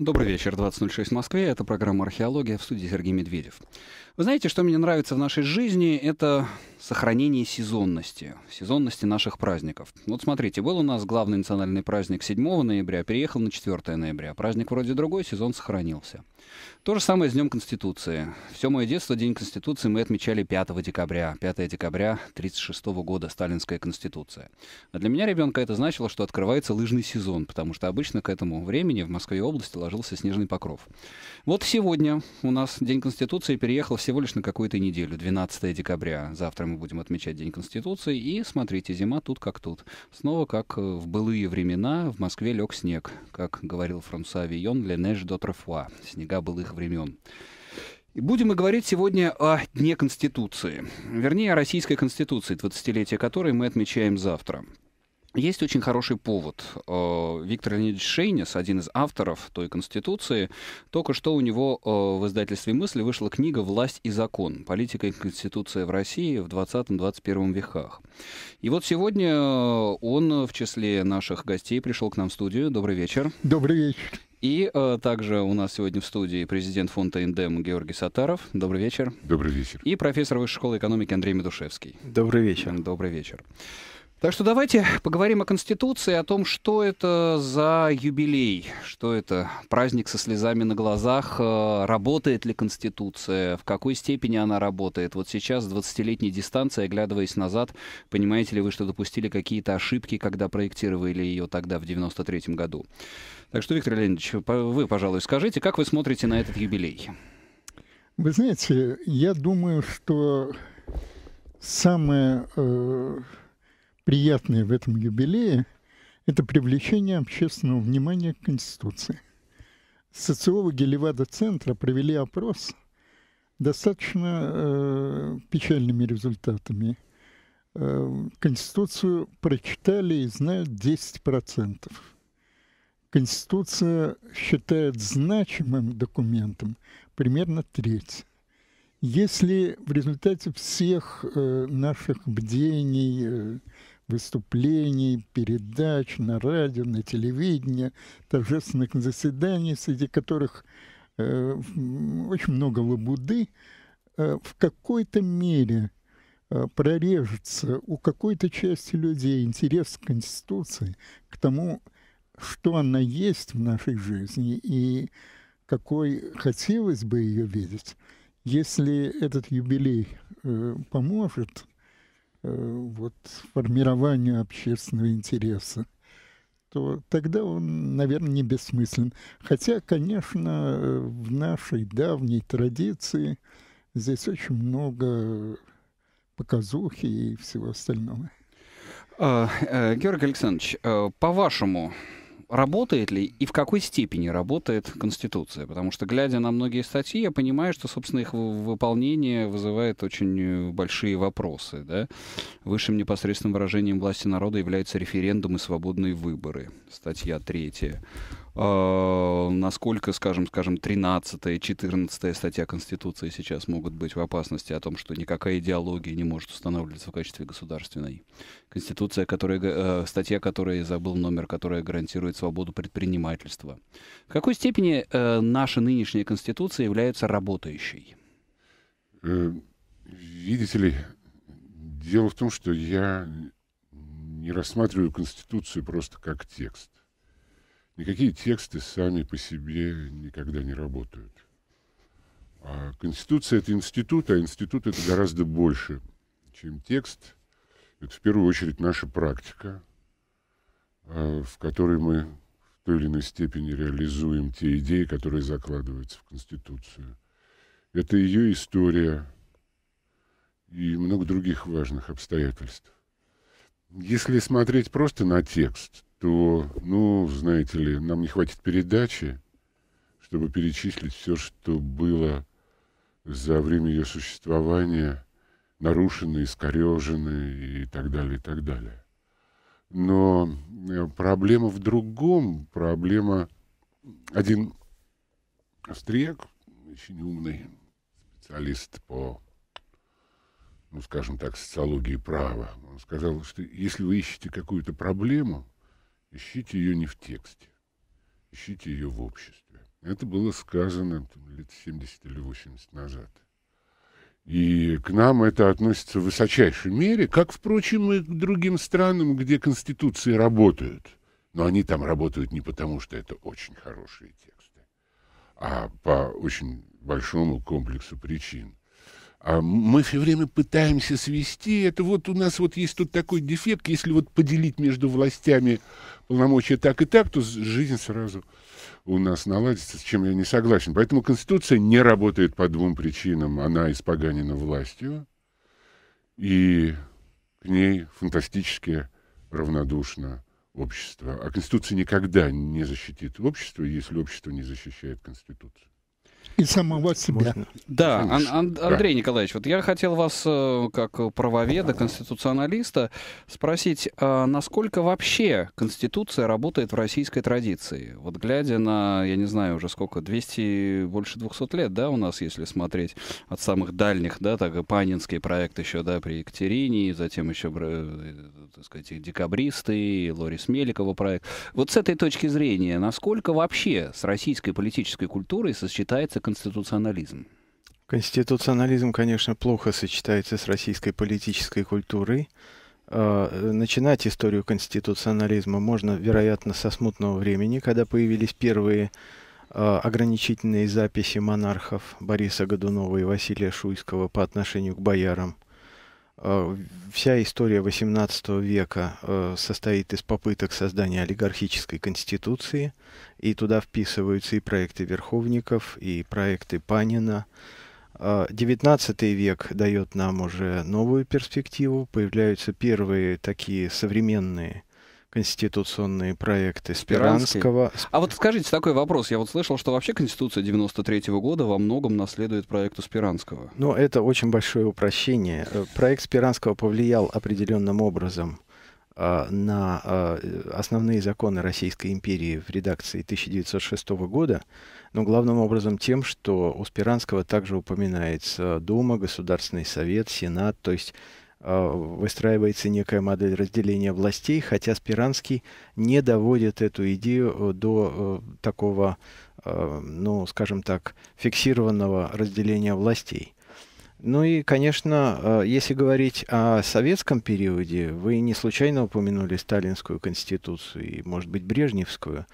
Добрый вечер, 20.06 в Москве. Это программа «Археология» в студии Сергей Медведев. Вы знаете, что мне нравится в нашей жизни, это сохранение сезонности, сезонности наших праздников. Вот смотрите, был у нас главный национальный праздник 7 ноября, переехал на 4 ноября. Праздник вроде другой, сезон сохранился. То же самое с Днем Конституции. Все мое детство День Конституции мы отмечали 5 декабря. 5 декабря 1936 года, Сталинская Конституция. А для меня, ребенка, это значило, что открывается лыжный сезон, потому что обычно к этому времени в Москве области ложился снежный покров. Вот сегодня у нас День Конституции переехал в всего лишь на какую-то неделю, 12 декабря. Завтра мы будем отмечать День Конституции. И смотрите, зима тут как тут. Снова как э, в былые времена в Москве лег снег, как говорил Франсуа Вион, «Ленеж до трофуа» — «Снега былых времен». И будем мы говорить сегодня о Дне Конституции. Вернее, о Российской Конституции, 20-летие которой мы отмечаем завтра. Есть очень хороший повод. Э, Виктор Леонидович Шейнис, один из авторов той Конституции, только что у него э, в издательстве «Мысли» вышла книга «Власть и закон. Политика и Конституция в России в 20-21 веках». И вот сегодня э, он в числе наших гостей пришел к нам в студию. Добрый вечер. Добрый вечер. И э, также у нас сегодня в студии президент фонда Индем Георгий Сатаров. Добрый вечер. Добрый вечер. И профессор Высшей школы экономики Андрей Медушевский. Добрый вечер. Добрый вечер. Добрый вечер. Так что давайте поговорим о Конституции, о том, что это за юбилей, что это праздник со слезами на глазах, э, работает ли Конституция, в какой степени она работает. Вот сейчас, с 20-летней дистанции, оглядываясь назад, понимаете ли вы, что допустили какие-то ошибки, когда проектировали ее тогда, в 93-м году. Так что, Виктор Леонидович, вы, пожалуй, скажите, как вы смотрите на этот юбилей? Вы знаете, я думаю, что самое... Э приятное в этом юбилее – это привлечение общественного внимания к Конституции. Социологи Левада-центра провели опрос достаточно э, печальными результатами. Э, Конституцию прочитали и знают 10%. Конституция считает значимым документом примерно треть. Если в результате всех э, наших бдений, э, выступлений, передач на радио, на телевидении, торжественных заседаний, среди которых э, очень много лабуды, э, в какой-то мере э, прорежется у какой-то части людей интерес к Конституции, к тому, что она есть в нашей жизни и какой хотелось бы ее видеть, если этот юбилей э, поможет – Э, вот, формирования общественного интереса, то тогда он, наверное, не бессмыслен. Хотя, конечно, э, в нашей давней традиции здесь очень много показухи и всего остального. А, э, Георгий Александрович, по-вашему, работает ли и в какой степени работает Конституция? Потому что, глядя на многие статьи, я понимаю, что, собственно, их выполнение вызывает очень э, большие вопросы. Да? Высшим непосредственным выражением власти народа является референдум и свободные выборы. Статья третья. Э, насколько, скажем, скажем, 13 и 14 статья Конституции сейчас могут быть в опасности о том, что никакая идеология не может устанавливаться в качестве государственной. Конституция, которая, э, статья, которая забыл номер, которая гарантирует свободу предпринимательства. В какой степени э, наша нынешняя Конституция является работающей? Э, видите ли, дело в том, что я не рассматриваю Конституцию просто как текст. Никакие тексты сами по себе никогда не работают. А Конституция — это институт, а институт — это гораздо больше, чем текст. Это в первую очередь наша практика, а, в которой мы в той или иной степени реализуем те идеи, которые закладываются в Конституцию. Это ее история и много других важных обстоятельств. Если смотреть просто на текст, то, ну, знаете ли, нам не хватит передачи, чтобы перечислить все, что было за время ее существования, нарушено, искорежено и так далее, и так далее. Но э, проблема в другом. Проблема... Один австрияк, очень умный специалист по, ну, скажем так, социологии права, он сказал, что если вы ищете какую-то проблему, Ищите ее не в тексте, ищите ее в обществе. Это было сказано там, лет 70 или 80 назад. И к нам это относится в высочайшей мере, как, впрочем, и к другим странам, где конституции работают. Но они там работают не потому, что это очень хорошие тексты, а по очень большому комплексу причин. А мы все время пытаемся свести. Это вот у нас вот есть тут такой дефект, если вот поделить между властями полномочия так и так, то жизнь сразу у нас наладится, с чем я не согласен. Поэтому Конституция не работает по двум причинам. Она испоганена властью, и к ней фантастически равнодушно общество. А Конституция никогда не защитит общество, если общество не защищает Конституцию и самого себя. Да, Ан Ан Андрей да. Николаевич, вот я хотел вас, э, как правоведа, конституционалиста, спросить, а насколько вообще Конституция работает в российской традиции? Вот глядя на, я не знаю уже сколько, 200, больше 200 лет, да, у нас, если смотреть от самых дальних, да, так и Панинский проект еще, да, при Екатерине, и затем еще, э, так сказать, декабристы, и Лорис Меликова проект. Вот с этой точки зрения, насколько вообще с российской политической культурой сочетается сочетается конституционализм? Конституционализм, конечно, плохо сочетается с российской политической культурой. А, э, начинать историю конституционализма можно, вероятно, со смутного времени, когда появились первые а, ограничительные записи монархов Бориса Годунова и Василия Шуйского по отношению к боярам – Э, вся история XVIII века э, состоит из попыток создания олигархической конституции, и туда вписываются и проекты Верховников, и проекты Панина. XIX э, век дает нам уже новую перспективу, появляются первые такие современные конституционные проекты Спиранского. А вот скажите такой вопрос. Я вот слышал, что вообще Конституция 93 -го года во многом наследует проекту Спиранского. Ну, это очень большое упрощение. Э, проект Спиранского повлиял определенным образом э, на э, основные законы Российской империи в редакции 1906 года, но главным образом тем, что у Спиранского также упоминается Дума, Государственный совет, Сенат, то есть Э, выстраивается некая модель разделения властей, хотя Спиранский не доводит эту идею э, до э, такого, ну, скажем так, фиксированного разделения властей. Ну и, конечно, если говорить о советском периоде, вы не случайно упомянули сталинскую конституцию и, может быть, брежневскую.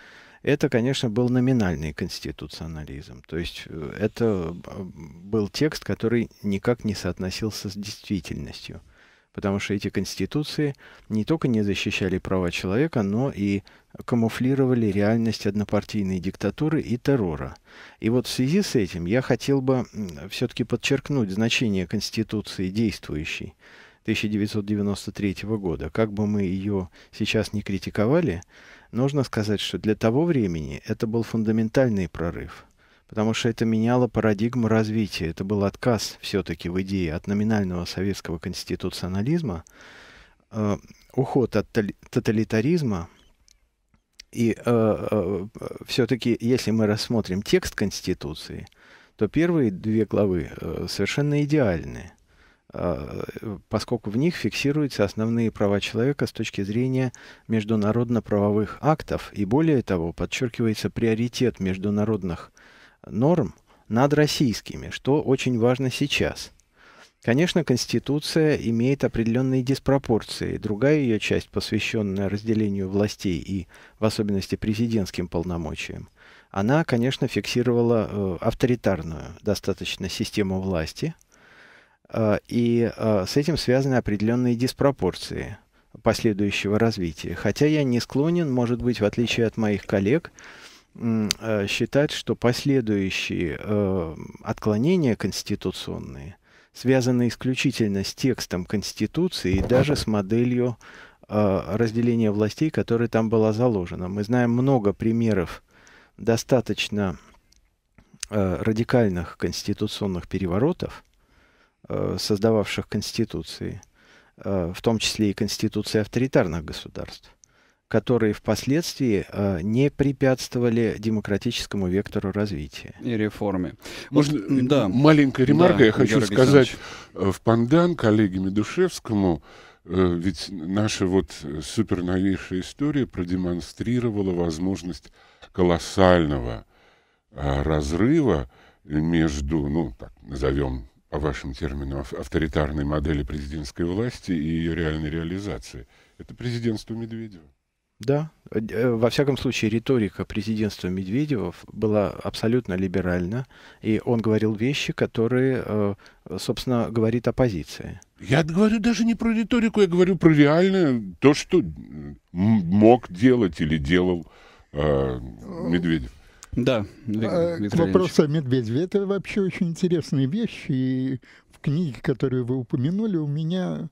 Это, конечно, был номинальный конституционализм. То есть это был текст, который никак не соотносился с действительностью – потому что эти конституции не только не защищали права человека, но и камуфлировали реальность однопартийной диктатуры и террора. И вот в связи с этим я хотел бы все-таки подчеркнуть значение Конституции действующей 1993 года. Как бы мы ее сейчас не критиковали, нужно сказать, что для того времени это был фундаментальный прорыв – потому что это меняло парадигму развития. Это был отказ все-таки в идее от номинального советского конституционализма, э, уход от тоталитаризма. И э, э, все-таки, если мы рассмотрим текст Конституции, то первые две главы э, совершенно идеальны, э, поскольку в них фиксируются основные права человека с точки зрения международно-правовых актов, и более того, подчеркивается приоритет международных норм над российскими, что очень важно сейчас. Конечно, Конституция имеет определенные диспропорции. Другая ее часть, посвященная разделению властей и, в особенности, президентским полномочиям, она, конечно, фиксировала э, авторитарную достаточно систему власти, э, и э, с этим связаны определенные диспропорции последующего развития. Хотя я не склонен, может быть, в отличие от моих коллег, Э, считать, что последующие э, отклонения конституционные связаны исключительно с текстом Конституции и даже с моделью э, разделения властей, которая там была заложена. Мы знаем много примеров достаточно радикальных конституционных переворотов, создававших Конституции, в том числе и Конституции авторитарных государств которые впоследствии э, не препятствовали демократическому вектору развития. И реформе. Может, Может да. маленькая ремарка. Да, я хочу Георгий сказать э, в пандан коллеге Медушевскому, э, ведь наша вот э, суперновейшая история продемонстрировала возможность колоссального э, разрыва между, ну, так назовем по вашим терминам, авторитарной модели президентской власти и ее реальной реализации. Это президентство Медведева. Да, э, во всяком случае, риторика президентства Медведева была абсолютно либеральна, и он говорил вещи, которые, э, собственно, говорит оппозиция. Я говорю даже не про риторику, я говорю про реальное, то, что мог делать или делал э, Медведев. Да, э, Виктор, Виктор Вопрос о Медведеве. Это вообще очень интересные вещи, и в книге, которую вы упомянули, у меня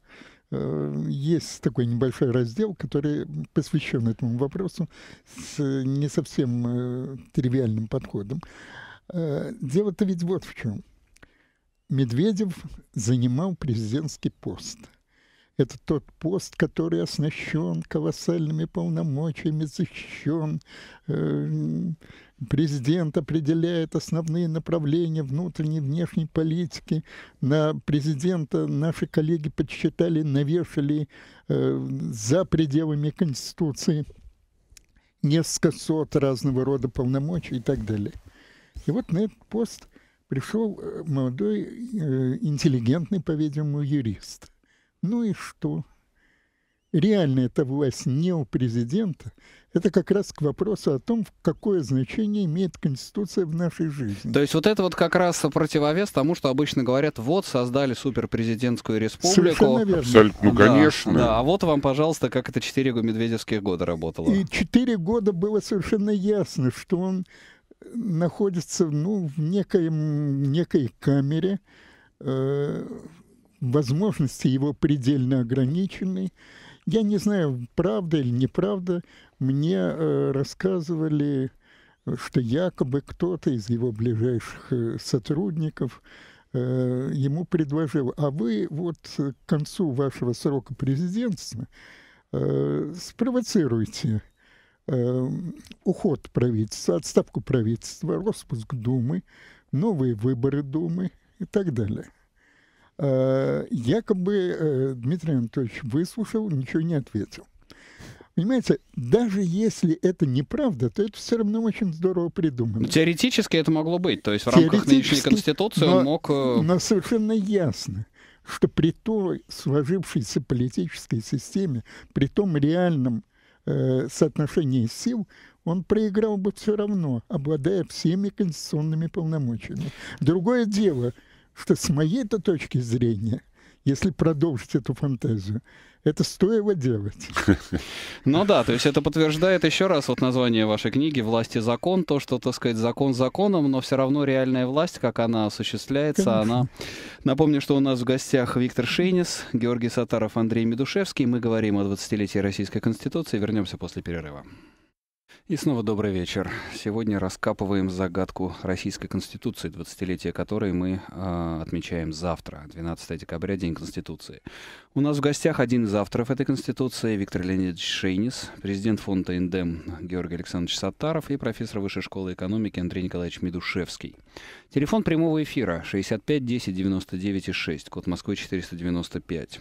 Э, есть такой небольшой раздел, который посвящен этому вопросу с не совсем э, тривиальным подходом. Э, дело-то ведь вот в чем. Медведев занимал президентский пост. Это тот пост, который оснащен колоссальными полномочиями, защищен, Президент определяет основные направления внутренней и внешней политики. На президента наши коллеги подсчитали, навешали э, за пределами Конституции несколько сот разного рода полномочий и так далее. И вот на этот пост пришел э, молодой, э, интеллигентный, по-видимому, юрист. Ну и что? Реально эта власть не у президента – это как раз к вопросу о том, какое значение имеет Конституция в нашей жизни. То есть вот это вот как раз противовес тому, что обычно говорят, вот создали суперпрезидентскую республику. Совершенно верно. Абсолютно, ну, да, конечно. Да, а вот вам, пожалуйста, как это 4 медведевских года работало. И четыре года было совершенно ясно, что он находится ну, в некой некой камере, э, возможности его предельно ограничены. Я не знаю, правда или неправда, мне э, рассказывали, что якобы кто-то из его ближайших э, сотрудников э, ему предложил, а вы вот к концу вашего срока президентства э, спровоцируйте уход правительства, отставку правительства, распуск Думы, новые выборы Думы и так далее. А, якобы Дмитрий Анатольевич выслушал, ничего не ответил. Понимаете, даже если это неправда, то это все равно очень здорово придумано. Теоретически это могло быть. То есть в рамках нынешней Конституции но, он мог... Э, но совершенно ясно, что при той сложившейся политической системе, при том реальном э, соотношении сил, он проиграл бы все равно, обладая всеми конституционными полномочиями. Другое дело, что с моей-то точки зрения – если продолжить эту фантазию. Это стоило делать. Ну да, то есть это подтверждает еще раз вот название вашей книги «Власть и закон», то, что, так сказать, закон законом, но все равно реальная власть, как она осуществляется, Конечно. она... Напомню, что у нас в гостях Виктор Шейнис, Георгий Сатаров, Андрей Медушевский. Мы говорим о 20-летии Российской Конституции. Вернемся после перерыва. И снова добрый вечер. Сегодня раскапываем загадку Российской Конституции, 20-летие которой мы э, отмечаем завтра, 12 декабря, День Конституции. У нас в гостях один из авторов этой Конституции, Виктор Леонидович Шейнис, президент фонда «Индем» Георгий Александрович Саттаров и профессор Высшей школы экономики Андрей Николаевич Медушевский. Телефон прямого эфира 65 10 99 6, код Москвы 495.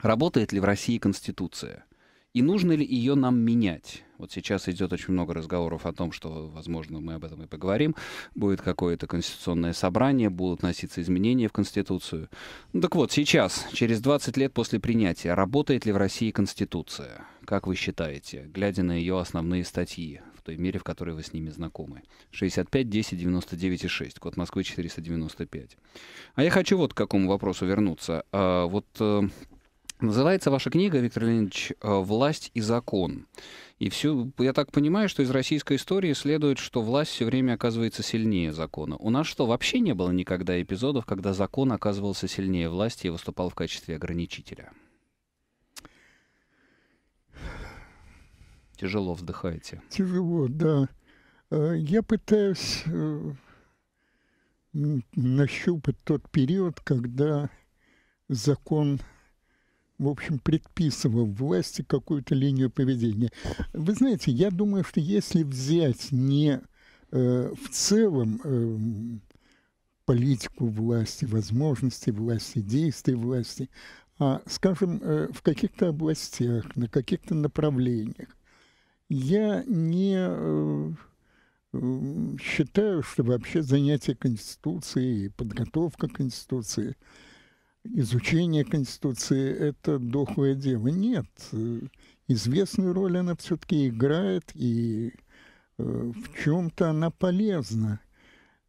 Работает ли в России Конституция? И нужно ли ее нам менять? Вот сейчас идет очень много разговоров о том, что, возможно, мы об этом и поговорим. Будет какое-то конституционное собрание, будут носиться изменения в Конституцию. Ну, так вот, сейчас, через 20 лет после принятия, работает ли в России Конституция? Как вы считаете, глядя на ее основные статьи, в той мере, в которой вы с ними знакомы? 65 10 99 6, код Москвы 495. А я хочу вот к какому вопросу вернуться. А, вот э, Называется ваша книга, Виктор Леонидович, «Э, «Власть и закон». И все, я так понимаю, что из российской истории следует, что власть все время оказывается сильнее закона. У нас что, вообще не было никогда эпизодов, когда закон оказывался сильнее власти и выступал в качестве ограничителя? Тяжело вздыхаете. Тяжело, да. Э, я пытаюсь э, нащупать тот период, когда закон в общем, предписывал власти какую-то линию поведения. Вы знаете, я думаю, что если взять не э, в целом э, политику власти, возможности власти, действия власти, а, скажем, э, в каких-то областях, на каких-то направлениях, я не... Э, считаю, что вообще занятие Конституцией и подготовка Конституции – изучение Конституции – это дохлое дело. Нет, известную роль она все-таки играет, и э, в чем-то она полезна,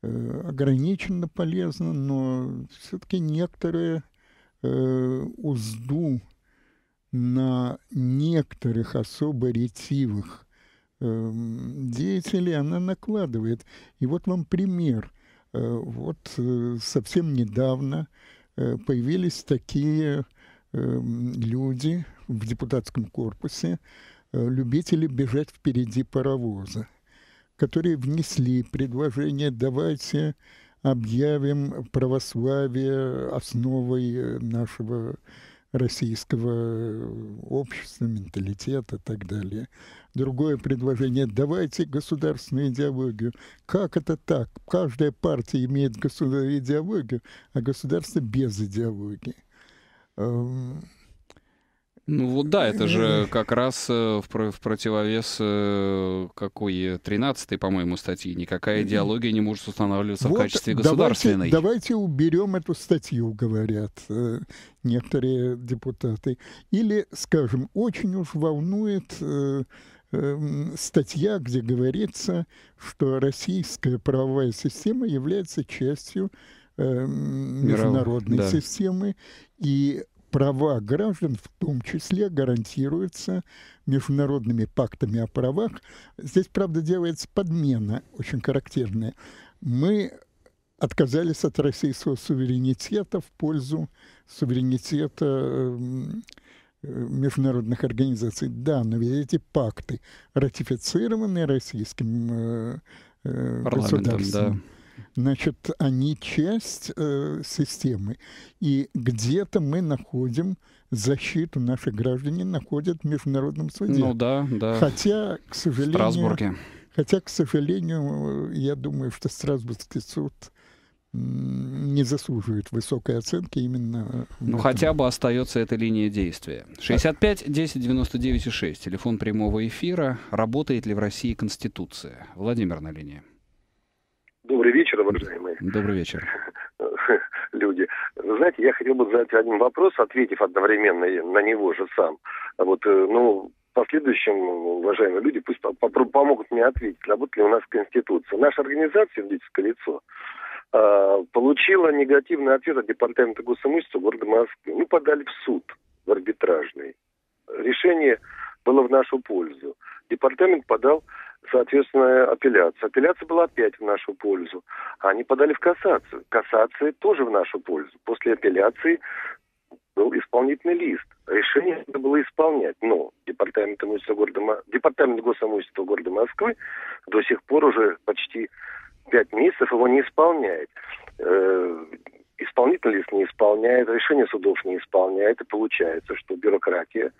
э, ограниченно полезна, но все-таки некоторые э, узду на некоторых особо ретивых деятелей она накладывает. И вот вам пример. Вот совсем недавно Э, появились такие э, люди в депутатском корпусе, э, любители бежать впереди паровоза, которые внесли предложение «давайте объявим православие основой нашего российского э, общества, менталитета и так далее. Другое предложение – давайте государственную идеологию. Как это так? Каждая партия имеет государственную идеологию, а государство без идеологии. Ну вот да, это же как раз э, в, в противовес э, какой 13-й, по-моему, статьи. Никакая идеология не может устанавливаться вот в качестве государственной. Давайте, давайте уберем эту статью, говорят э, некоторые депутаты. Или, скажем, очень уж волнует эм, статья, где говорится, что российская правовая система является частью эм, международной Миров... да. системы, и права граждан в том числе гарантируются международными пактами о правах. Здесь, правда, делается подмена очень характерная. Мы отказались от российского суверенитета в пользу суверенитета э, международных организаций. Да, но ведь эти пакты ратифицированы российским э, э государством. Да. Значит, они часть э, системы. И где-то мы находим защиту, наших граждане находят в Международном суде. Ну да, да. Хотя, к сожалению... В Страсбурге. Хотя, к сожалению, я думаю, что Страсбургский суд не заслуживает высокой оценки именно... Э, ну, хотя бы остается эта линия действия. 65 10 99 6. Телефон прямого эфира. Работает ли в России Конституция? Владимир на линии. Добрый вечер, уважаемые. Добрый вечер. Люди. знаете, я хотел бы задать один вопрос, ответив одновременно на него же сам. А вот, э, ну, последующим, уважаемые люди, пусть помогут мне ответить, работает ли у нас Конституция. Наша организация «Юридическое лицо» а, получила негативный ответ от Департамента госимущества города Москвы. Мы ну, подали в суд, в арбитражный. Решение было в нашу пользу. Департамент подал соответственно, апелляция. Апелляция была опять в нашу пользу. А они подали в кассацию. Кассация тоже в нашу пользу. После апелляции был исполнительный лист. Решение надо было исполнять, но департамент, города, департамент госимущества города Москвы до сих пор уже почти пять месяцев его не исполняет. Э, исполнительный лист не исполняет, решение судов не исполняет, и получается, что бюрократия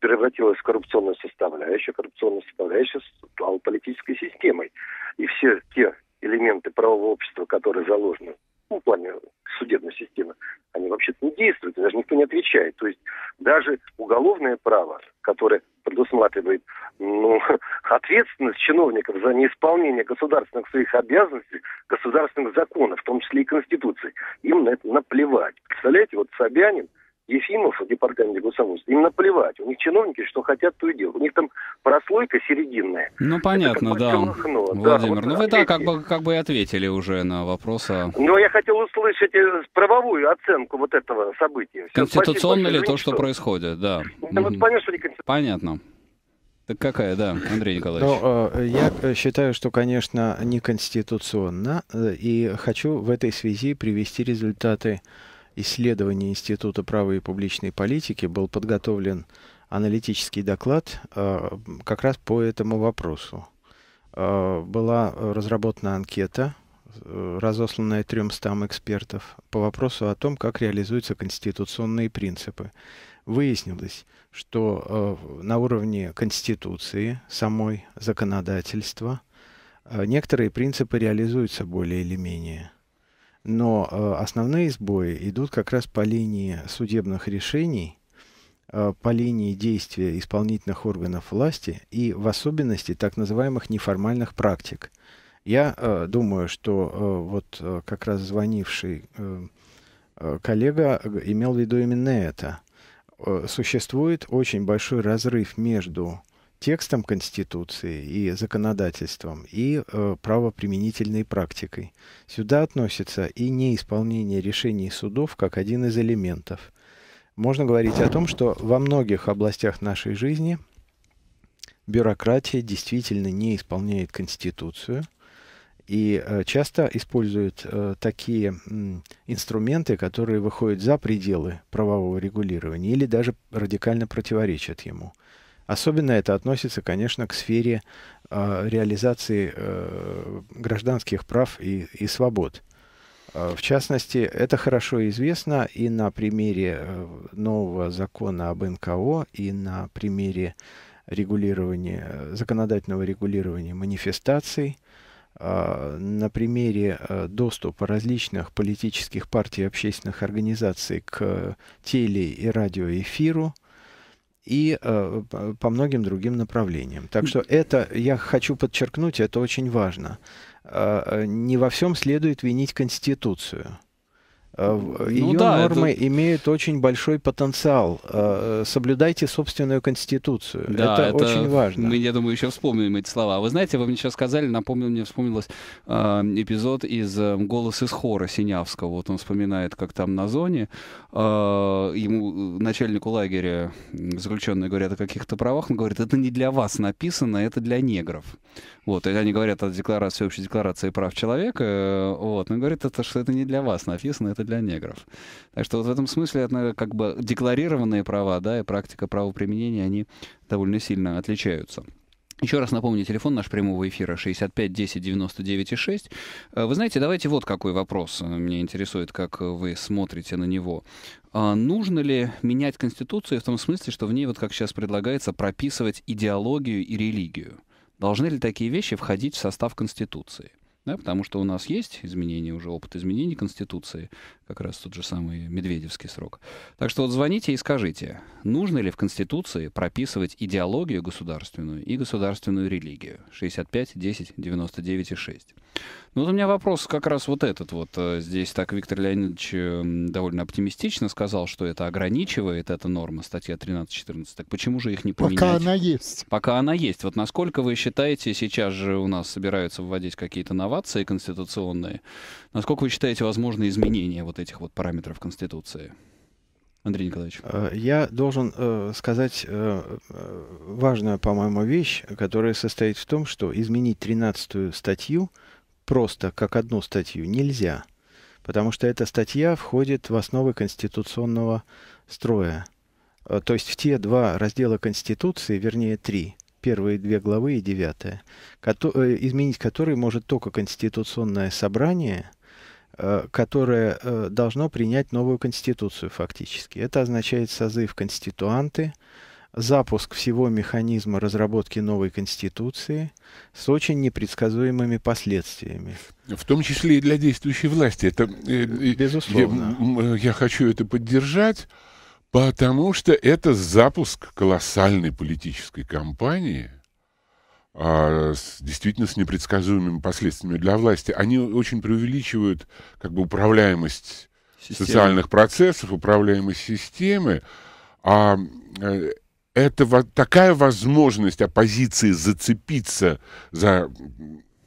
превратилась в коррупционную составляющую, коррупционную составляющую, стала политической системой. И все те элементы правового общества, которые заложены ну, в плане судебной системы, они вообще-то не действуют, даже никто не отвечает. То есть даже уголовное право, которое предусматривает ну, ответственность чиновников за неисполнение государственных своих обязанностей, государственных законов, в том числе и Конституции, им на это наплевать. Представляете, вот Собянин – Ефимов, департамент госамущества, им наплевать. У них чиновники что хотят, то и делают. У них там прослойка серединная. Ну, понятно, да. Махно. Владимир, да, вот ну вы, да, как бы, как бы и ответили уже на вопрос. О... Ну я хотел услышать э, правовую оценку вот этого события. Конституционно ли то, что, происходит, да. да ну, вот, понятно, что не конституционно. Понятно. Так какая, да, Андрей ну, Николаевич? Ну, я э, считаю, что, конечно, неконституционно, и хочу в этой связи привести результаты исследований Института права и публичной политики был подготовлен аналитический доклад э, как раз по этому вопросу. Э, была разработана анкета, э, разосланная 300 экспертов, по вопросу о том, как реализуются конституционные принципы. Выяснилось, что на уровне Конституции, самой законодательства, некоторые принципы реализуются более или менее – но э, основные сбои идут как раз по линии судебных решений, э, по линии действия исполнительных органов власти и в особенности так называемых неформальных практик. Я э, думаю, что э, вот э, как раз звонивший э, э коллега э, имел в виду именно это. Э, существует очень большой разрыв между текстом Конституции и законодательством, и э, правоприменительной практикой. Сюда относится и неисполнение решений судов как один из элементов. Можно говорить о том, что во многих областях нашей жизни бюрократия действительно не исполняет Конституцию и э, часто использует э, такие инструменты, которые выходят за пределы правового регулирования или даже радикально противоречат ему. Особенно это относится, конечно, к сфере э, реализации э, гражданских прав и, и свобод. А, в частности, это хорошо известно и на примере э, нового закона об НКО, и на примере регулирования, э, законодательного регулирования манифестаций, а, на примере э, доступа различных политических партий и общественных организаций к теле- и радиоэфиру, и э, по многим другим направлениям. Так что это, я хочу подчеркнуть, это очень важно. Э, э не во всем следует винить Конституцию. Ее э, ну, да, нормы это... имеют очень большой потенциал. Э, э, соблюдайте собственную конституцию. Да, это, это очень важно. Мы, я думаю, еще вспомним эти слова. Вы знаете, вы мне сейчас сказали, напомнил, мне вспомнилось э, эпизод из э, «Голос из хора» Синявского. Вот он вспоминает, как там на зоне э, ему начальнику лагеря заключенные говорят о каких-то правах. Он говорит, это не для вас написано, это для негров. Вот, и они говорят о декларации, общей декларации прав человека. Вот, он говорит, это что это не для вас написано, это для для негров. Так что вот в этом смысле это, как бы декларированные права, да, и практика правоприменения, они довольно сильно отличаются. Еще раз напомню, телефон наш прямого эфира 65 10 99 6. Вы знаете, давайте вот какой вопрос э, меня интересует, как вы смотрите на него. А нужно ли менять Конституцию в том смысле, что в ней, вот как сейчас предлагается, прописывать идеологию и религию? Должны ли такие вещи входить в состав Конституции? да, потому что у нас есть изменения уже, опыт изменений Конституции, как раз тот же самый Медведевский срок. Так что вот звоните и скажите, нужно ли в Конституции прописывать идеологию государственную и государственную религию? 65 10 99 6. Ну вот у меня вопрос как раз вот этот вот. Э, здесь так Виктор Леонидович эм, довольно оптимистично сказал, что это ограничивает эта норма, статья 13-14. Так почему же их не поменять? Пока она есть. Пока она есть. Вот насколько вы считаете, сейчас же у нас собираются вводить какие-то новые новации конституционные. Насколько вы считаете возможны изменения вот этих вот параметров Конституции? Андрей Николаевич. Э, я должен э, сказать э, важную, по-моему, вещь, которая состоит в том, что изменить 13 статью просто как одну статью нельзя, потому что эта статья входит в основы конституционного строя. То есть в те два раздела Конституции, вернее три, первые две главы и девятая, э, изменить которые может только конституционное собрание, э, которое э, должно принять новую конституцию фактически. Это означает созыв конституанты, запуск всего механизма разработки новой конституции с очень непредсказуемыми последствиями. В том числе и для действующей власти. Это, Безусловно. Я, я хочу это поддержать. Потому что это запуск колоссальной политической кампании, а, с, действительно с непредсказуемыми последствиями для власти. Они очень преувеличивают как бы управляемость Система. социальных процессов, управляемость системы. А э, это такая возможность оппозиции зацепиться за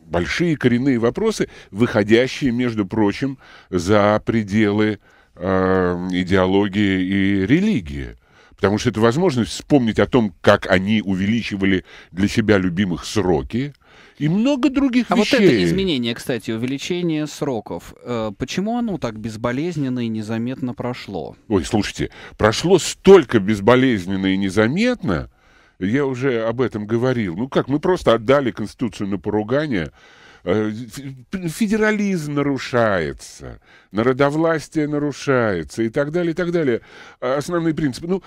большие коренные вопросы, выходящие, между прочим, за пределы Эм, идеологии и религии. Потому что это возможность вспомнить о том, как они увеличивали для себя любимых сроки, и много других а вещей. А вот это изменение, кстати, увеличение сроков. Э, почему оно так безболезненно и незаметно прошло? Ой, слушайте, прошло столько безболезненно и незаметно, я уже об этом говорил. Ну как, мы просто отдали Конституцию на поругание, Э, федерализм нарушается, народовластие нарушается и так далее, и так далее. Основные принципы. Ну,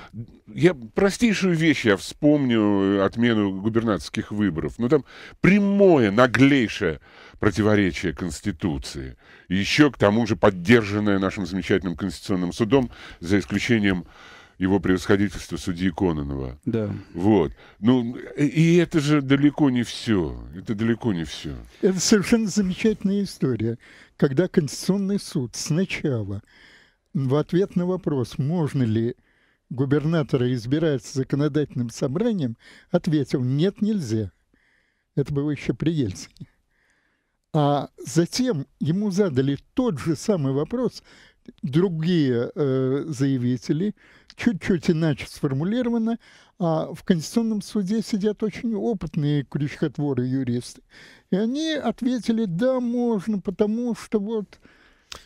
я простейшую вещь я вспомню, э, отмену губернаторских выборов. Ну, там прямое, наглейшее противоречие Конституции. И еще, к тому же, поддержанное нашим замечательным Конституционным судом, за исключением его превосходительство судьи Кононова. Да. Вот. Ну, и это же далеко не все. Это далеко не все. Это совершенно замечательная история. Когда Конституционный суд сначала в ответ на вопрос, можно ли губернатора избирать законодательным собранием, ответил, нет, нельзя. Это было еще при Ельцине. А затем ему задали тот же самый вопрос другие э, заявители, чуть-чуть иначе сформулировано, а в Конституционном суде сидят очень опытные крючкотворы-юристы. И они ответили, да, можно, потому что вот...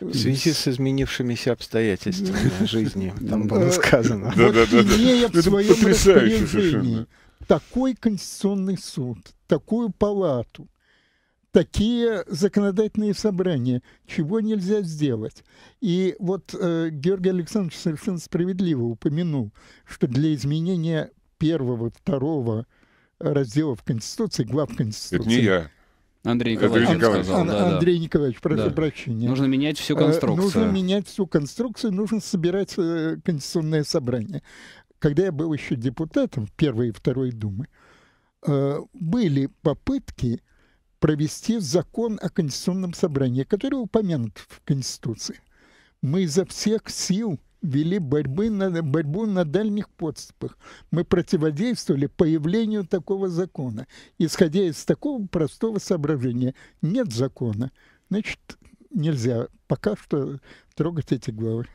Э, в связи с изменившимися обстоятельствами жизни, там э, было сказано. Идея в своем распоряжении. Такой Конституционный суд, такую палату – такие законодательные собрания, чего нельзя сделать. И вот э, Георгий Александрович совершенно справедливо упомянул, что для изменения первого, второго разделов Конституции, глав Конституции... Это не я. Андрей Николаевич, Николаевич сказал, да, Андрей да. Николаевич, прошу да. прощения. Нужно менять всю э, конструкцию. Нужно менять всю конструкцию, нужно собирать э, конституционное собрание. Когда я был еще депутатом Первой и Второй Думы, э, были попытки провести закон о Конституционном собрании, который упомянут в Конституции. Мы изо всех сил вели борьбы на, борьбу на дальних подступах. Мы противодействовали появлению такого закона. Исходя из такого простого соображения, нет закона, значит, нельзя пока что трогать эти главы.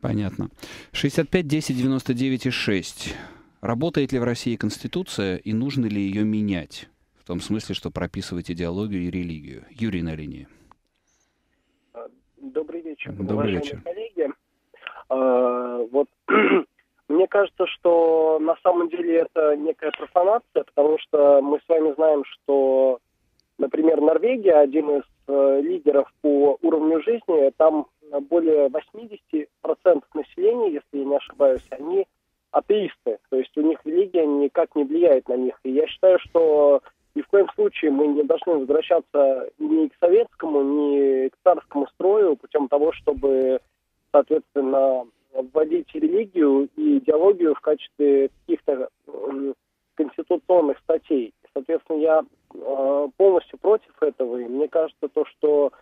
Понятно. 65, 10, 99 и 6. Работает ли в России Конституция и нужно ли ее менять? том смысле, что прописывать идеологию и религию. Юрий на линии. А, добрый вечер. Добрый вечер. коллеги. А, вот мне кажется, что на самом деле это некая профанация, потому что мы с вами знаем, что, например, Норвегия, один из э, лидеров по уровню жизни, там более 80% населения, если я не ошибаюсь, они атеисты. То есть у них религия никак не влияет на них. И я считаю, что ни в коем случае мы не должны возвращаться ни к советскому, ни к царскому строю путем того, чтобы, соответственно, вводить религию и идеологию в качестве каких-то конституционных статей. Соответственно, я а, полностью против этого, и мне кажется то, что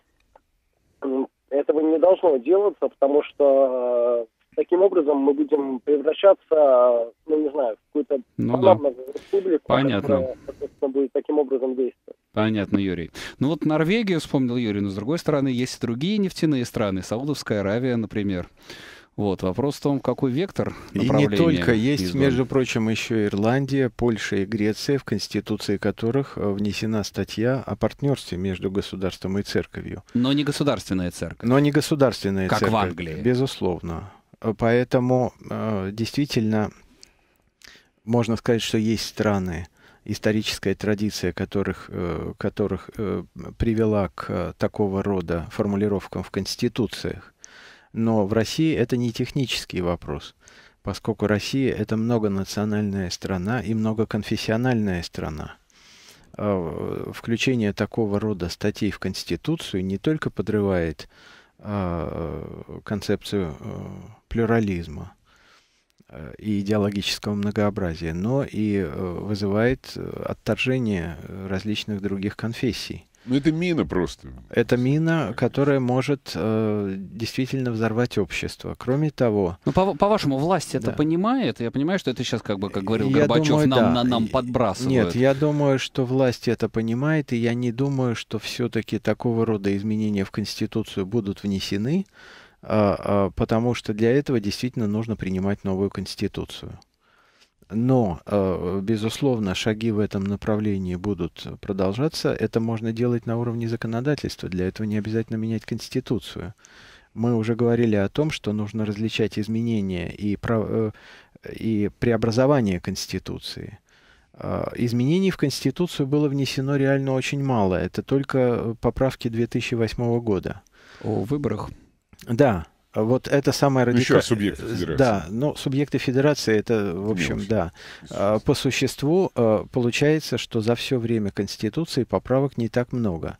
этого не должно делаться, потому что таким образом мы будем превращаться, ну, не знаю, в какую-то ну, да. республику, Понятно. которая, будет таким образом действовать. Понятно, Юрий. Ну вот Норвегию вспомнил Юрий, но с другой стороны есть и другие нефтяные страны, Саудовская Аравия, например. Вот, вопрос в том, какой вектор направления. И не только. Есть, избран. между прочим, еще Ирландия, Польша и Греция, в конституции которых э, внесена статья о партнерстве между государством и церковью. Но не государственная церковь. Но не государственная как церковь. Как в Англии. Безусловно. Поэтому э, действительно можно сказать, что есть страны, историческая традиция которых, э, которых э, привела к такого рода формулировкам в конституциях. Но в России это не технический вопрос, поскольку Россия – это многонациональная страна и многоконфессиональная страна. А, включение такого рода статей в Конституцию не только подрывает Э, концепцию э, плюрализма э, и идеологического многообразия, но и вызывает отторжение различных других конфессий. Ну, это мина просто. Это мина, которая может э, действительно взорвать общество. Кроме того... Ну, по- по-вашему, власть это да. понимает? Я понимаю, что это сейчас, как бы, как говорил я Горбачев, думаю, нам, да. на, нам подбрасывают. Нет, я думаю, что власть это понимает, и я не думаю, что все-таки такого рода изменения в Конституцию будут внесены, э, э, потому что для этого действительно нужно принимать новую Конституцию. Но, э, безусловно, шаги в этом направлении будут продолжаться. Это можно делать на уровне законодательства. Для этого не обязательно менять Конституцию. Мы уже говорили о том, что нужно различать изменения и, э, и преобразование Конституции. Э, изменений в Конституцию было внесено реально очень мало. Это только поправки 2008 года. О выборах? Да, вот это самое ну, радикальное... Ну, Еще субъекты федерации. Да, но субъекты федерации это, в общем, Мелочь. да. А, по существу а, получается, что за все время Конституции поправок не так много.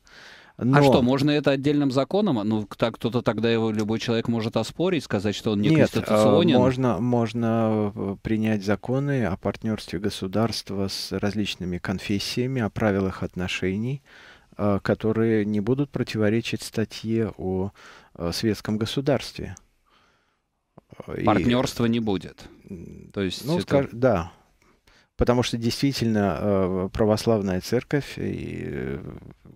А но... А что, можно это отдельным законом? Ну, так кто-то тогда его любой человек может оспорить, сказать, что он не Нет, конституционен. Можно, можно э, принять законы о партнерстве государства с различными конфессиями, о правилах отношений, которые не будут противоречить статье о Э, светском государстве. Партнерства и... не будет. То есть ну, это... скаж... Да. Потому что действительно э, православная церковь, э,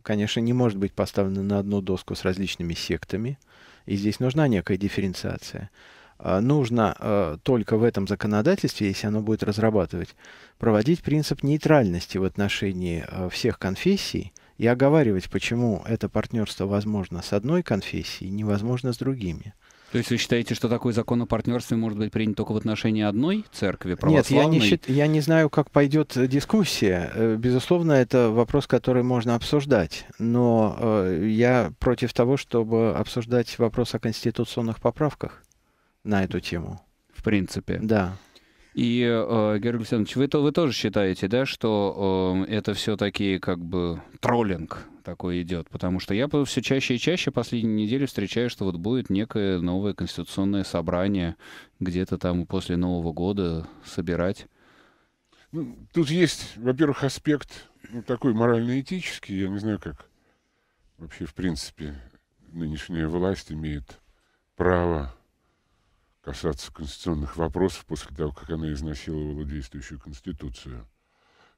конечно, не может быть поставлена на одну доску с различными сектами. И здесь нужна некая дифференциация. А нужно только в этом законодательстве, если оно будет разрабатывать, проводить принцип нейтральности в отношении всех конфессий – и оговаривать, почему это партнерство возможно с одной конфессией невозможно с другими. То есть вы считаете, что такой закон о партнерстве может быть принят только в отношении одной церкви православной? Нет, я не, счит... я не знаю, как пойдет э, дискуссия. Э, безусловно, это вопрос, который можно обсуждать. Но э, я против того, чтобы обсуждать вопрос о конституционных поправках на эту тему. В принципе. Да. И, э, Георгий Александрович, вы, то, вы тоже считаете, да, что э, это все-таки как бы троллинг такой идет? Потому что я все чаще и чаще последние недели встречаю, что вот будет некое новое конституционное собрание где-то там после Нового года собирать. Ну, тут есть, во-первых, аспект ну, такой морально-этический. Я не знаю, как вообще, в принципе, нынешняя власть имеет право касаться конституционных вопросов после того, как она изнасиловала действующую конституцию.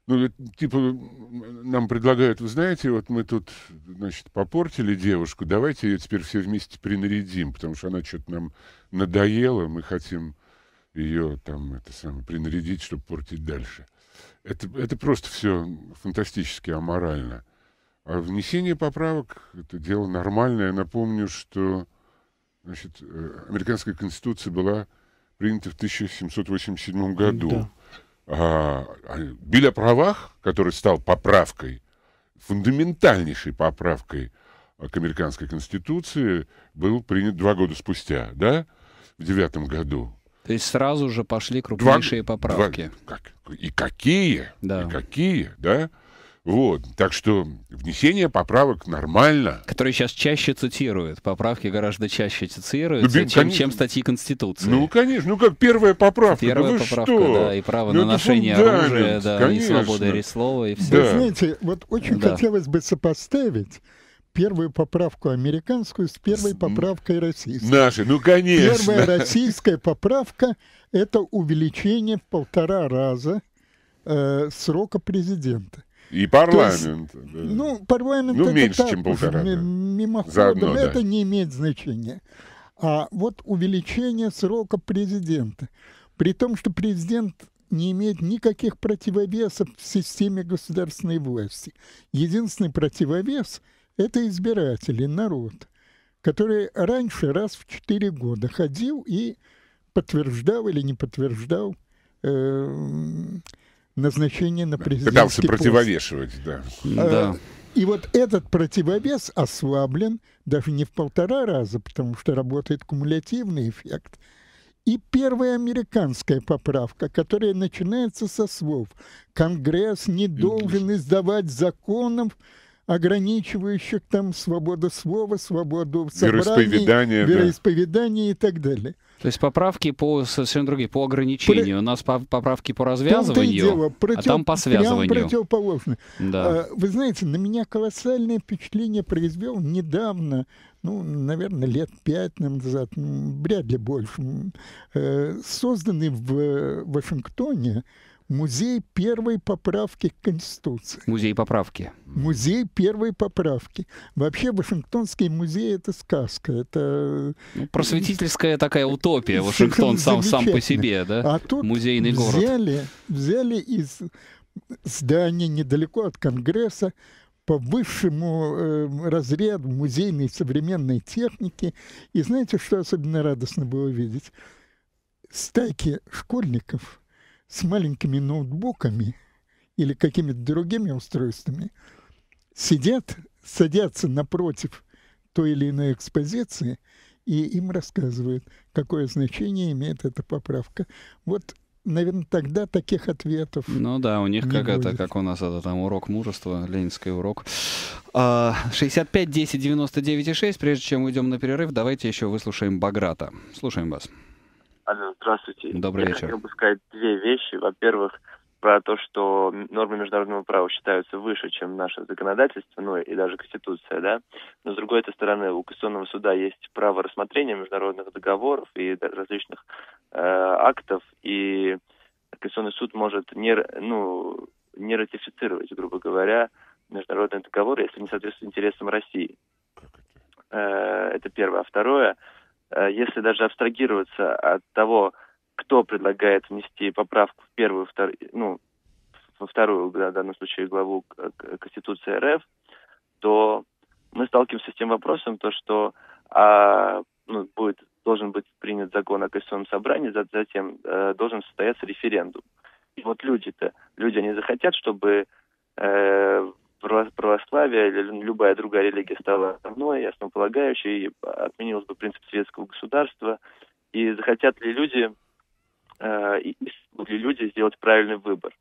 Ну, типа, нам предлагают, вы знаете, вот мы тут, значит, попортили девушку, давайте ее теперь все вместе принарядим, потому что она что-то нам надоела, мы хотим ее там, это самое, принарядить, чтобы портить дальше. Это, это просто все фантастически аморально. А внесение поправок — это дело нормальное. напомню, что Значит, э, американская конституция была принята в 1787 году. Да. А, а Биль о правах, который стал поправкой, фундаментальнейшей поправкой к американской конституции, был принят два года спустя, да, в девятом году. То есть сразу же пошли крупнейшие два, поправки. Два, как, и какие? Да. И какие, да? Вот, так что внесение поправок нормально. Которые сейчас чаще цитируют. Поправки гораздо чаще цитируют, ну, чем, чем статьи Конституции. Ну, конечно, ну как первая поправка. Первая да поправка, что? да, и право ну, на ношение оружия, да, конечно. и свобода слова, и все. Да. Вы знаете, вот очень да. хотелось бы сопоставить первую поправку американскую с первой поправкой российской. Наши, ну конечно. Первая российская поправка – это увеличение в полтора раза э, срока президента. И парламент, Есть, да. Ну, парламент, Ну, меньше, так, чем полтора. Да. Мимоходом Заодно, это не имеет значения. А вот увеличение срока президента. При том, что президент не имеет никаких противовесов в системе государственной власти. Единственный противовес – это избиратели, народ, который раньше раз в четыре года ходил и подтверждал или не подтверждал э, назначение на президентский Пытался пост. противовешивать, да. да. Э, и вот этот противовес ослаблен даже не в полтора раза, потому что работает кумулятивный эффект. И первая американская поправка, которая начинается со слов «Конгресс не должен издавать законов, ограничивающих там свободу слова, свободу собрания, вероисповедания, вероисповедания да. и так далее». То есть поправки по совершенно другие, по ограничению. При... У нас по, поправки по развязыванию, дело, против... а там по связыванию. противоположно. Да. А, вы знаете, на меня колоссальное впечатление произвел недавно, ну, наверное, лет пять назад, вряд ли больше, э, созданный в э, Вашингтоне Музей первой поправки к Конституции. Музей поправки. Музей первой поправки. Вообще Вашингтонский музей это сказка, это ну, просветительская такая э, утопия. Вашингтон сам сам по себе, да? А тут музейный взяли, город. Взяли, взяли из здания недалеко от Конгресса по высшему э, разряду музейной современной техники. И знаете, что особенно радостно было видеть? Стайки школьников с маленькими ноутбуками или какими-то другими устройствами сидят, садятся напротив той или иной экспозиции, и им рассказывают, какое значение имеет эта поправка. Вот наверное, тогда таких ответов. Ну да, у них как будет. это, как у нас это там урок мужества, ленинский урок. 65 10 99 6. Прежде чем уйдем на перерыв, давайте еще выслушаем Баграта. Слушаем вас. Алло, здравствуйте. Добрый Я вечер. хотел бы сказать две вещи. Во-первых, про то, что нормы международного права считаются выше, чем наше законодательство, ну и даже Конституция, да. Но с другой этой стороны, у Конституционного суда есть право рассмотрения международных договоров и различных э, актов, и Конституционный суд может не, ну, не ратифицировать, грубо говоря, международный договор, если не соответствует интересам России. Э, это первое. А второе, Э, если даже абстрагироваться от того, кто предлагает внести поправку в первую, втор... ну, во вторую, в данном случае, главу Конституции РФ, то мы сталкиваемся с тем вопросом, то, что а, ну, будет, должен быть принят закон о Конституционном собрании, затем э, должен состояться референдум. И вот люди-то, люди, они захотят, чтобы э, православие или любая другая религия стала основной, основополагающей, и отменилось бы принцип светского государства. И захотят ли люди, э, и, ли люди сделать правильный выбор?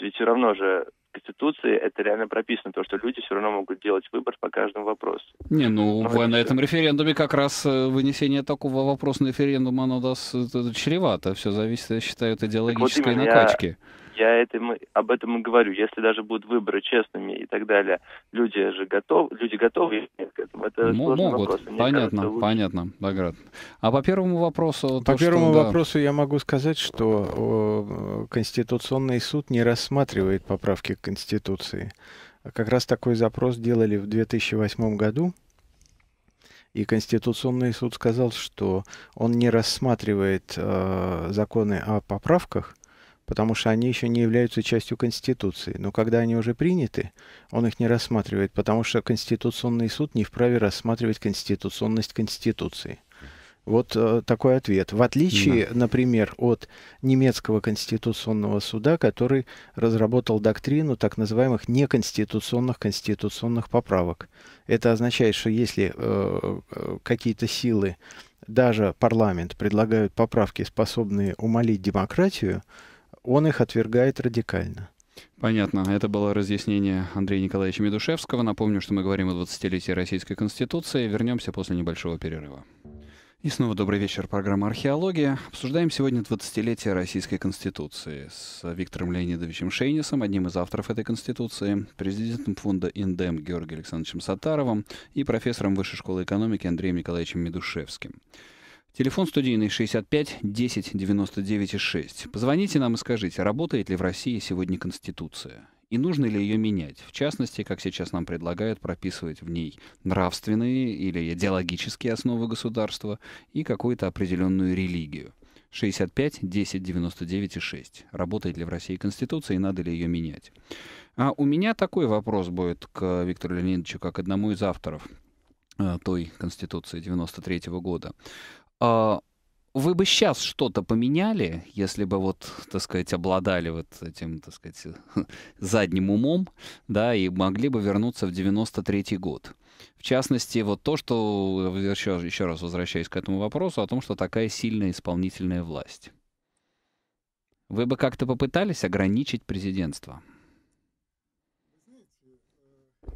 Ведь все равно же Конституции это реально прописано, то, что люди все равно могут делать выбор по каждому вопросу. Не, ну Но ну, на этом референдуме как раз э, вынесение такого вопроса на референдум, оно даст э, чревато. Все зависит, я считаю, от идеологической вот накачки. Я я этим, об этом и говорю. Если даже будут выборы честными и так далее, люди же готовы, люди готовы к этому. Это М- могут. Вопрос. понятно, кажется, понятно, Баграт. А по первому вопросу... По то, первому что, вопросу да. я могу сказать, что Конституционный суд не рассматривает поправки к Конституции. Как раз такой запрос делали в 2008 году. И Конституционный суд сказал, что он не рассматривает э, законы о поправках, потому что они еще не являются частью Конституции, но когда они уже приняты, он их не рассматривает, потому что Конституционный суд не вправе рассматривать конституционность Конституции. Вот э, такой ответ. В отличие, да. например, от немецкого конституционного суда, который разработал доктрину так называемых неконституционных конституционных поправок. Это означает, что если э, э какие-то силы, даже парламент, предлагают поправки, способные умолить демократию, он их отвергает радикально. Понятно. Это было разъяснение Андрея Николаевича Медушевского. Напомню, что мы говорим о 20-летии Российской Конституции. Вернемся после небольшого перерыва. И снова добрый вечер, программа «Археология». Обсуждаем сегодня 20-летие Российской Конституции с Виктором Леонидовичем Шейнисом, одним из авторов этой Конституции, президентом фонда «Индем» Георгием Александровичем Сатаровым и профессором Высшей школы экономики Андреем Николаевичем Медушевским. Телефон студийный 65 10 99 6. Позвоните нам и скажите, работает ли в России сегодня Конституция? И нужно ли ее менять? В частности, как сейчас нам предлагают, прописывать в ней нравственные или идеологические основы государства и какую-то определенную религию. 65 10 99 6. Работает ли в России Конституция и надо ли ее менять? А у меня такой вопрос будет к Виктору Леонидовичу как одному из авторов э, той Конституции 93 -го года. А, вы бы сейчас что-то поменяли, если бы вот, так сказать, обладали вот этим, так сказать, задним умом, да, и могли бы вернуться в 93 год? В частности, вот то, что, еще, э, еще раз возвращаясь к этому вопросу, о том, что такая сильная исполнительная власть. Вы бы как-то попытались ограничить президентство? Э,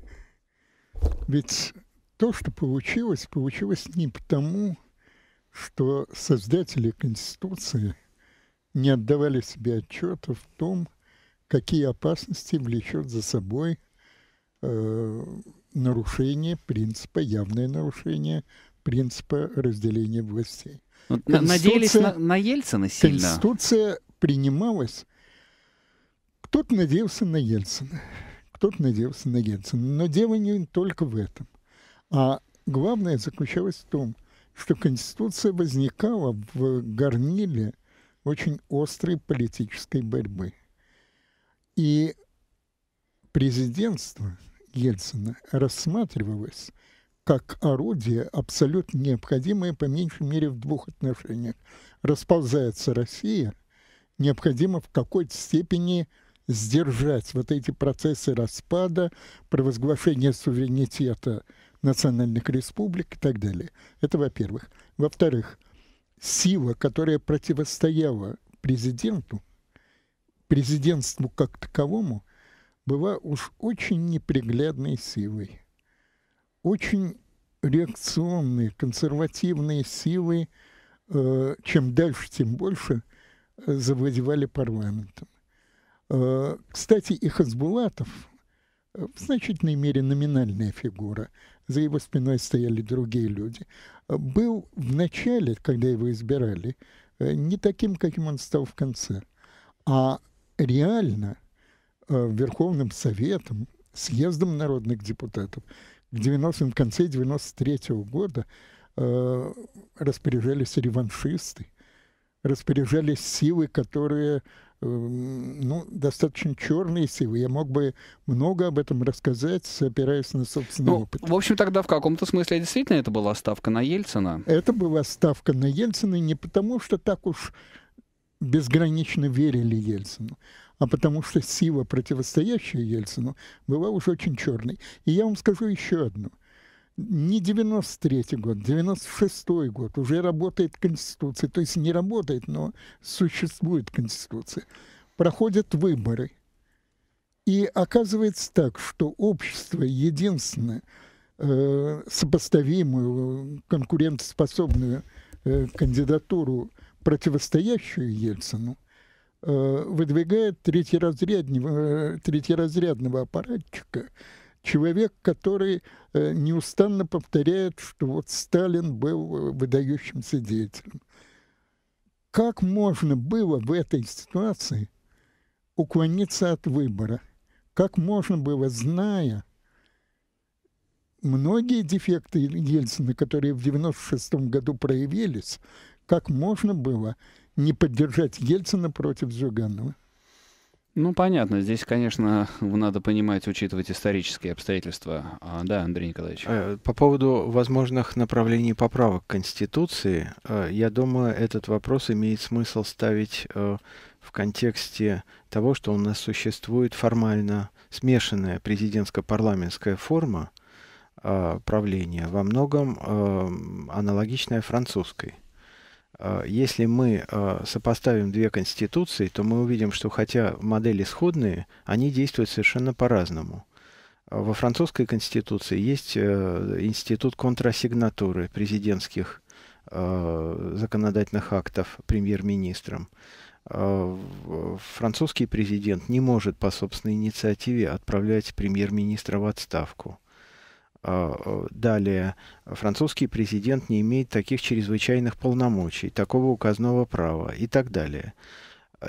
ведь то, что получилось, получилось не потому, что создатели Конституции не отдавали себе отчета в том, какие опасности влечет за собой э, нарушение принципа, явное нарушение принципа разделения властей. Ну, надеялись на, на Ельцина сильно? Конституция принималась. Кто-то надеялся на Ельцина, кто-то надеялся на Ельцина. Но дело не только в этом. А главное заключалось в том, что что Конституция возникала в горниле очень острой политической борьбы. И президентство Ельцина рассматривалось как орудие, абсолютно необходимое по меньшей мере в двух отношениях. Расползается Россия, необходимо в какой-то степени сдержать вот эти процессы распада, провозглашения суверенитета – национальных республик и так далее. Это во-первых. Во-вторых, сила, которая противостояла президенту, президентству как таковому, была уж очень неприглядной силой. Очень реакционные, консервативные силы, э, чем дальше, тем больше, э, завладевали парламентом. Э, кстати, и Хазбулатов, Э, в значительной мере номинальная фигура. За его спиной стояли другие люди. Э, был в начале, когда его избирали, э, не таким, каким он стал в конце. А реально Верховным Советом, съездом народных депутатов к 90 в конце 93 -го года распоряжались реваншисты, распоряжались силы, которые Эм, ну, достаточно черные силы. Я мог бы много об этом рассказать, опираясь на собственный ну, опыт. В общем, тогда в каком-то смысле действительно это была ставка на Ельцина? Это была ставка на Ельцина не потому, что так уж безгранично верили Ельцину, а потому что сила, противостоящая Ельцину, была уж очень черной. И я вам скажу еще одну не 93 год, 96 год, уже работает Конституция, то есть не работает, но существует Конституция. Проходят выборы. И оказывается так, что общество единственное, э, сопоставимую, конкурентоспособную э, кандидатуру, противостоящую Ельцину, э, выдвигает третьеразрядного, третьеразрядного аппаратчика – человек, который э, неустанно повторяет, что вот Сталин был э, выдающимся деятелем. Как можно было в этой ситуации уклониться от выбора? Как можно было, зная многие дефекты Ельцина, которые в 96 году проявились, как можно было не поддержать Ельцина против Зюганова? Ну, понятно. Здесь, конечно, надо понимать, учитывать исторические обстоятельства. А, да, Андрей Николаевич. Э, по поводу возможных направлений поправок Конституции, э, я думаю, этот вопрос имеет смысл ставить э, в контексте того, что у нас существует формально смешанная президентско-парламентская форма правления, во многом эм, аналогичная французской. А, если мы а, сопоставим две конституции, то мы увидим, что хотя модели сходные, они действуют совершенно по-разному. А, во французской конституции есть э, институт контрасигнатуры президентских законодательных актов премьер-министром. Французский президент не может по собственной инициативе отправлять премьер-министра в отставку. А, э, далее, французский президент не имеет таких чрезвычайных полномочий, такого указного права и так далее.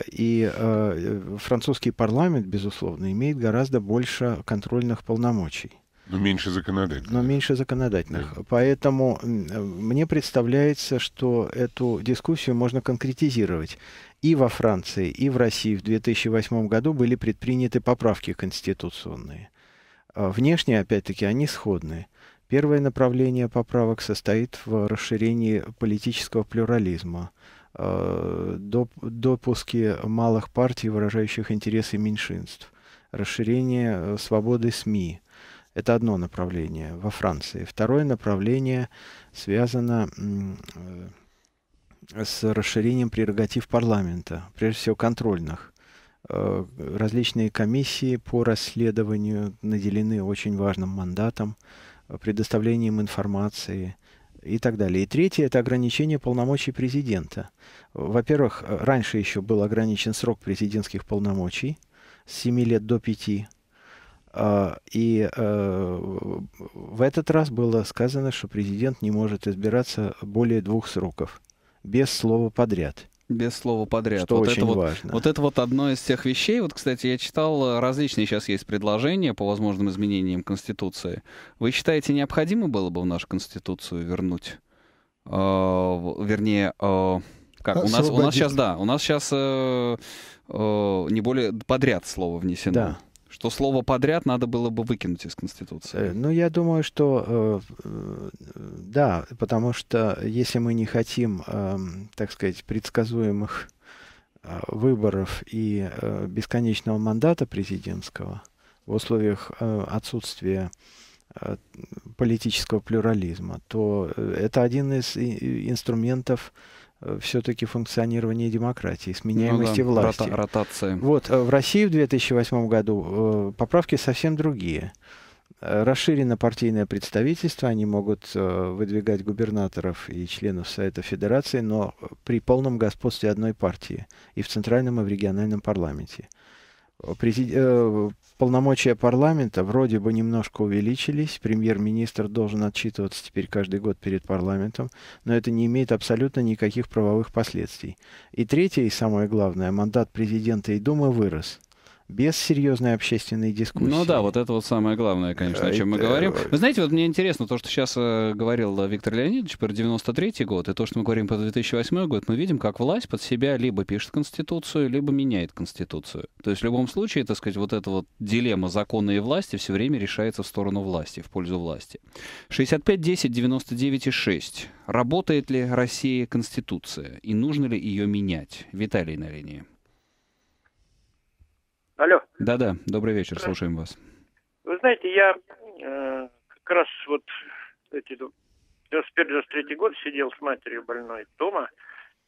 И э, французский парламент, безусловно, имеет гораздо больше контрольных полномочий. Но меньше законодательных. Но меньше законодательных. Да. Поэтому э, мне представляется, что эту дискуссию можно конкретизировать. И во Франции, и в России в 2008 году были предприняты поправки конституционные. А Внешне, опять-таки, они сходны. Первое направление поправок состоит в расширении политического плюрализма, а, допуске малых партий, выражающих интересы меньшинств, расширение э, свободы СМИ. Это одно направление во Франции. Второе направление связано э, с расширением прерогатив парламента, прежде всего контрольных Э, различные комиссии по расследованию наделены очень важным мандатом, э, предоставлением информации и так далее. И третье – это ограничение полномочий президента. Во-первых, э, раньше еще был ограничен срок президентских полномочий с 7 лет до 5. А, и в этот раз было сказано, что президент не может избираться более двух сроков без слова «подряд». Без слова подряд. Что вот очень это вот, важно. Вот это вот одно из тех вещей. Вот, кстати, я читал э, различные сейчас есть предложения по возможным изменениям Конституции. Вы считаете, необходимо было бы в нашу Конституцию вернуть? Э, вернее, э, как? у нас, у нас сейчас, да, у нас сейчас э, э, не более подряд слово внесено. Да что слово «подряд» надо было бы выкинуть из Конституции. Э, ну, я думаю, что э, э, да, потому что если мы не хотим, эм, так сказать, предсказуемых выборов и бесконечного мандата президентского в условиях отсутствия политического плюрализма, то это один из инструментов Э, все-таки функционирование демократии, сменяемости ну, да, власти. Рота, ротация. Вот, э, в России в 2008 году э, поправки совсем другие. Расширено партийное представительство, они могут выдвигать губернаторов и членов Совета Федерации, но при полном господстве одной партии и в центральном, и в региональном парламенте. Президи... Полномочия парламента вроде бы немножко увеличились. Премьер-министр должен отчитываться теперь каждый год перед парламентом, но это не имеет абсолютно никаких правовых последствий. И третье и самое главное, мандат президента и Думы вырос – без серьезной общественной дискуссии. Ну да, вот это вот самое главное, конечно, о чем мы говорим. Вы знаете, вот мне интересно то, что сейчас э, говорил э, Виктор Леонидович про 93 год, и то, что мы говорим про 2008 год, мы видим, как власть под себя либо пишет Конституцию, либо меняет Конституцию. То есть в любом случае, так сказать, вот эта вот дилемма закона и власти все время решается в сторону власти, в пользу власти. 65, 10, 99 и 6. Работает ли Россия Конституция, и нужно ли ее менять? Виталий на линии. Алло. Да-да, добрый вечер, слушаем вас. Вы знаете, я э, как раз вот эти 91-93 год сидел с матерью больной дома.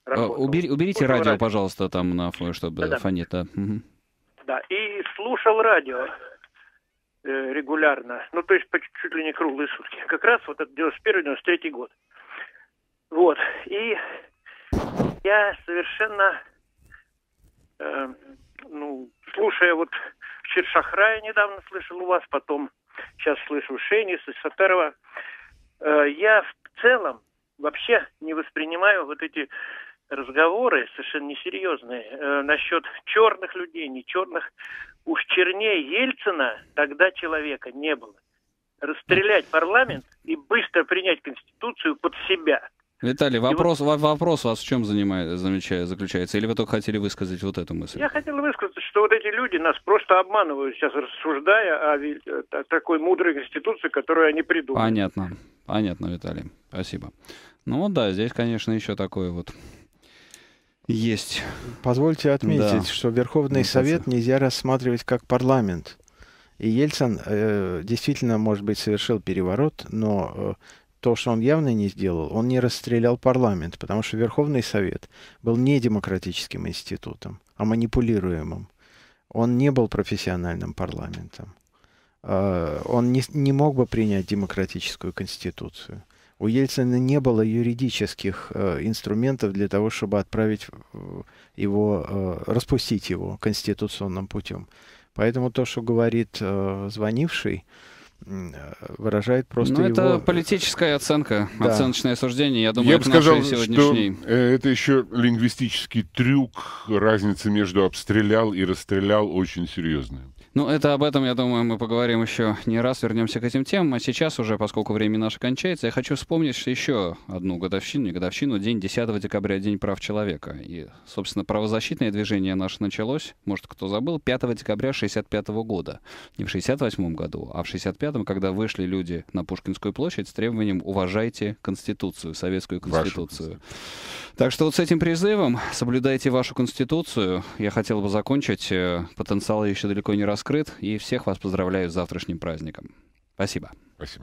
Э, убери, уберите слушал радио, радио, пожалуйста, там на фоне, чтобы да, да. фонит. Да. да, и слушал радио э, регулярно, ну то есть по, чуть ли не круглые сутки. Как раз вот это 91-93 год. Вот, и я совершенно э, ну, слушая вот вчера Шахрая недавно слышал у вас, потом сейчас слышу Шениса, Саперова, э, я в целом вообще не воспринимаю вот эти разговоры совершенно несерьезные э, насчет черных людей, не черных. Уж чернее Ельцина тогда человека не было. Расстрелять парламент и быстро принять Конституцию под себя – Виталий, вопрос, вот... вопрос вас в чем занимает, замечаю, заключается? Или вы только хотели высказать вот эту мысль? Я хотел высказать, что вот эти люди нас просто обманывают сейчас, рассуждая о, э, о такой мудрой конституции, которую они придумали. Понятно. Понятно, Виталий. Спасибо. Ну вот да, здесь, конечно, еще такое вот есть. Позвольте отметить, да. что Верховный Совет нельзя рассматривать как парламент. И Ельцин э, действительно, может быть, совершил переворот, но э, то, что он явно не сделал, он не расстрелял парламент, потому что Верховный Совет был не демократическим институтом, а манипулируемым. Он не был профессиональным парламентом. А, он не, не мог бы принять демократическую конституцию. У Ельцина не было юридических э, инструментов для того, чтобы отправить э, его, э, распустить его конституционным путем. Поэтому то, что говорит э, звонивший, э, Э, выражает просто Ну, его... это политическая оценка, да. оценочное суждение. Я думаю, Я бы сказал, что э, это еще лингвистический трюк. Разница между обстрелял и расстрелял очень серьезная. Ну, это об этом, я думаю, мы поговорим еще не раз, вернемся к этим темам. А сейчас уже, поскольку время наше кончается, я хочу вспомнить еще одну годовщину, не годовщину, день 10 декабря, День прав человека. И, собственно, правозащитное движение наше началось, может, кто забыл, 5 декабря 1965 года. Не в 68 году, а в 65-м, когда вышли люди на Пушкинскую площадь с требованием «Уважайте Конституцию, Советскую Конституцию». Так что вот с этим призывом «Соблюдайте вашу Конституцию» я хотел бы закончить. Э, потенциал еще далеко не раз раскрыт, и всех вас поздравляю с завтрашним праздником. Спасибо. Спасибо.